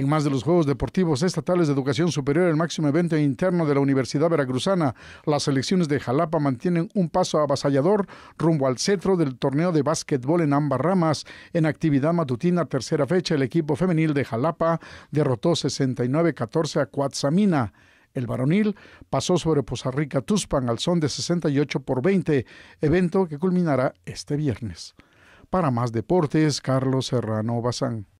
En más de los Juegos Deportivos Estatales de Educación Superior, el máximo evento interno de la Universidad Veracruzana, las selecciones de Jalapa mantienen un paso avasallador rumbo al cetro del torneo de básquetbol en ambas ramas. En actividad matutina, tercera fecha, el equipo femenil de Jalapa derrotó 69-14 a Cuatzamina. El varonil pasó sobre Poza Rica Tuspan al son de 68 por 20, evento que culminará este viernes. Para más deportes, Carlos Serrano Bazán.